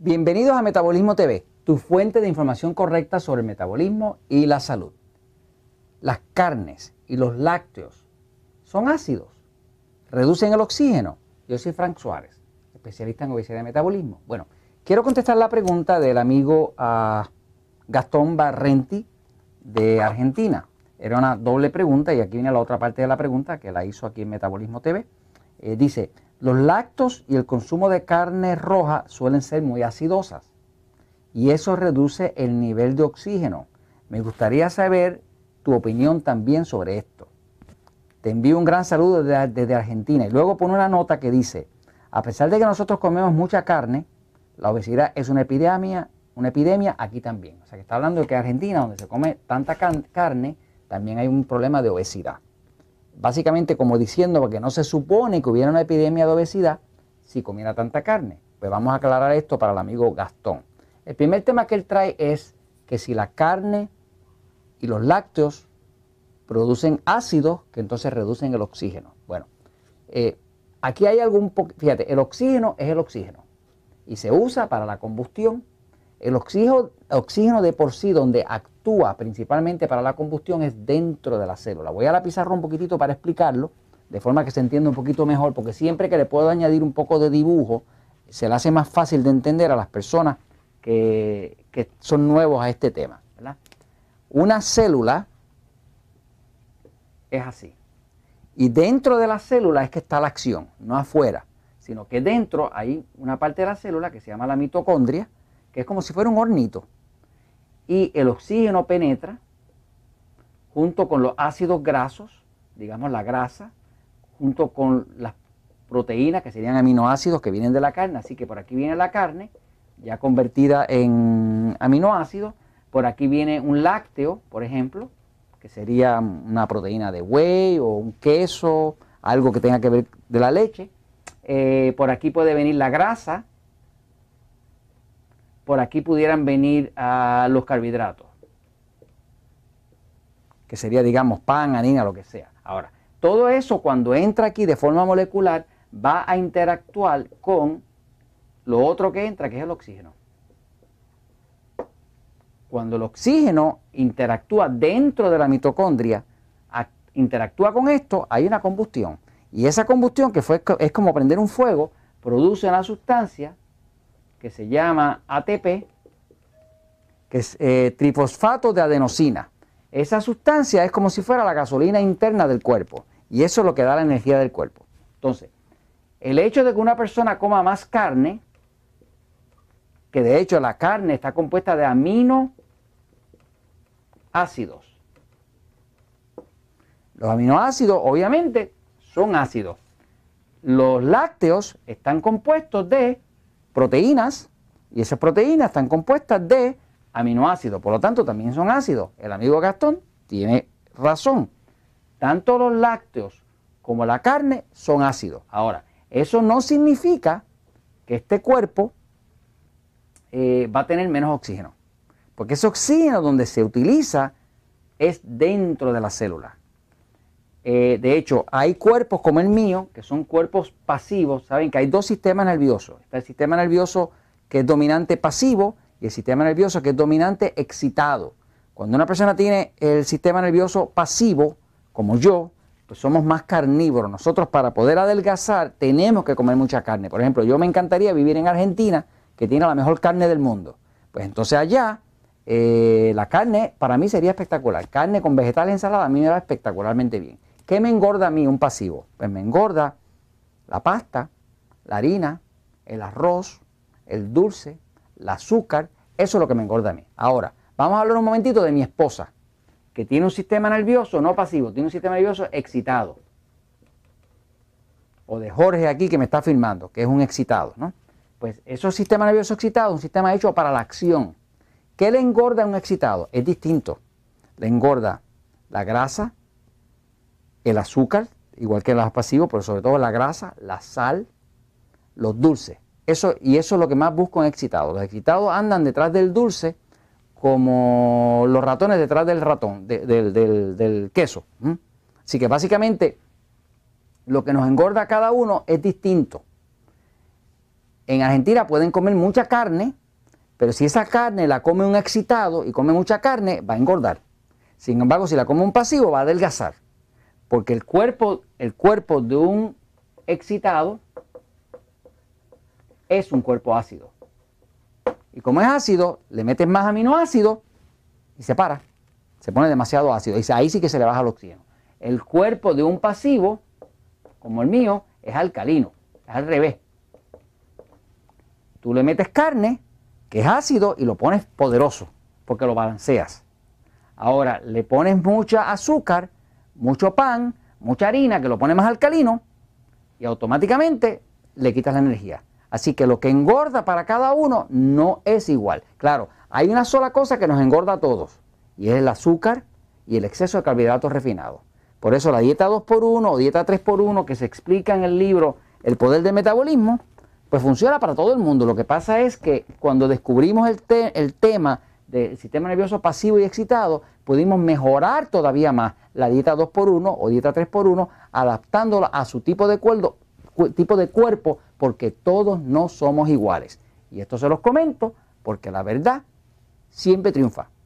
Bienvenidos a Metabolismo TV, tu fuente de información correcta sobre el metabolismo y la salud. Las carnes y los lácteos son ácidos, reducen el oxígeno. Yo soy Frank Suárez, especialista en obesidad y metabolismo. Bueno, quiero contestar la pregunta del amigo ah, Gastón Barrenti de Argentina. Era una doble pregunta y aquí viene la otra parte de la pregunta que la hizo aquí en Metabolismo TV. Eh, dice, los lactos y el consumo de carne roja suelen ser muy acidosas y eso reduce el nivel de oxígeno. Me gustaría saber tu opinión también sobre esto. Te envío un gran saludo desde, Argentina y luego pone una nota que dice, a pesar de que nosotros comemos mucha carne, la obesidad es una epidemia, una epidemia aquí también. O sea que está hablando de que Argentina, donde se come tanta carne, también hay un problema de obesidad básicamente como diciendo que no se supone que hubiera una epidemia de obesidad si comiera tanta carne. Pues vamos a aclarar esto para el amigo Gastón. El primer tema que él trae es que si la carne y los lácteos producen ácidos que entonces reducen el oxígeno. Bueno, eh, aquí hay algún... Fíjate, el oxígeno es el oxígeno y se usa para la combustión el oxígeno, de por sí donde actúa principalmente para la combustión es dentro de la célula. Voy a la pizarra un poquitito para explicarlo, de forma que se entienda un poquito mejor, porque siempre que le puedo añadir un poco de dibujo, se le hace más fácil de entender a las personas que, son nuevos a este tema. Una célula es así. Y dentro de la célula es que está la acción, no afuera, sino que dentro hay una parte de la célula que se llama la mitocondria es como si fuera un hornito. Y el oxígeno penetra junto con los ácidos grasos, digamos la grasa, junto con las proteínas que serían aminoácidos que vienen de la carne. Así que por aquí viene la carne, ya convertida en aminoácidos. Por aquí viene un lácteo, por ejemplo, que sería una proteína de buey o un queso, algo que tenga que ver de la leche. Eh, por aquí puede venir la grasa, por aquí pudieran venir a los carbohidratos, que sería, digamos, pan, harina, lo que sea. Ahora, todo eso cuando entra aquí de forma molecular va a interactuar con lo otro que entra, que es el oxígeno. Cuando el oxígeno interactúa dentro de la mitocondria, interactúa con esto, hay una combustión. Y esa combustión, que fue, es como prender un fuego, produce una sustancia que se llama ATP, que es eh, trifosfato de adenosina. Esa sustancia es como si fuera la gasolina interna del cuerpo y eso es lo que da la energía del cuerpo. Entonces, el hecho de que una persona coma más carne, que de hecho la carne está compuesta de aminoácidos. Los aminoácidos obviamente son ácidos. Los lácteos están compuestos de proteínas y esas proteínas están compuestas de aminoácidos, por lo tanto también son ácidos. El amigo Gastón tiene razón. Tanto los lácteos como la carne son ácidos. Ahora, eso no significa que este cuerpo eh, va a tener menos oxígeno, porque ese oxígeno donde se utiliza es dentro de la célula. Eh, de hecho, hay cuerpos como el mío, que son cuerpos pasivos, saben que hay dos sistemas nerviosos. Está el sistema nervioso que es dominante pasivo y el sistema nervioso que es dominante excitado. Cuando una persona tiene el sistema nervioso pasivo, como yo, pues somos más carnívoros. Nosotros para poder adelgazar tenemos que comer mucha carne. Por ejemplo, yo me encantaría vivir en Argentina, que tiene la mejor carne del mundo. Pues entonces allá eh, la carne para mí sería espectacular. Carne con vegetales y ensalada a mí me va espectacularmente bien. ¿Qué me engorda a mí un pasivo? Pues me engorda la pasta, la harina, el arroz, el dulce, el azúcar. Eso es lo que me engorda a mí. Ahora, vamos a hablar un momentito de mi esposa, que tiene un sistema nervioso, no pasivo, tiene un sistema nervioso excitado. O de Jorge aquí que me está filmando, que es un excitado, ¿no? Pues eso sistema nervioso excitado, un sistema hecho para la acción. ¿Qué le engorda a un excitado? Es distinto. Le engorda la grasa, el azúcar, igual que los pasivos, pero sobre todo la grasa, la sal, los dulces. Eso, y eso es lo que más busco en excitados. Los excitados andan detrás del dulce como los ratones detrás del ratón, del, queso. Así que básicamente lo que nos engorda cada uno es distinto. En Argentina pueden comer mucha carne, pero si esa carne la come un excitado y come mucha carne, va a engordar. Sin embargo, si la come un pasivo, va a adelgazar. Porque el cuerpo, el cuerpo de un excitado es un cuerpo ácido. Y como es ácido, le metes más aminoácido y se para. Se pone demasiado ácido. Y ahí sí que se le baja el oxígeno. El cuerpo de un pasivo, como el mío, es alcalino. Es al revés. Tú le metes carne, que es ácido, y lo pones poderoso, porque lo balanceas. Ahora, le pones mucha azúcar mucho pan, mucha harina, que lo pone más alcalino, y automáticamente le quitas la energía. Así que lo que engorda para cada uno no es igual. Claro, hay una sola cosa que nos engorda a todos, y es el azúcar y el exceso de carbohidratos refinados. Por eso la dieta 2x1 o dieta 3x1 que se explica en el libro El poder del metabolismo, pues funciona para todo el mundo. Lo que pasa es que cuando descubrimos el, el tema del sistema nervioso pasivo y excitado, pudimos mejorar todavía más la dieta 2x1 o dieta 3x1, adaptándola a su tipo de, tipo de cuerpo, porque todos no somos iguales. Y esto se los comento porque la verdad siempre triunfa.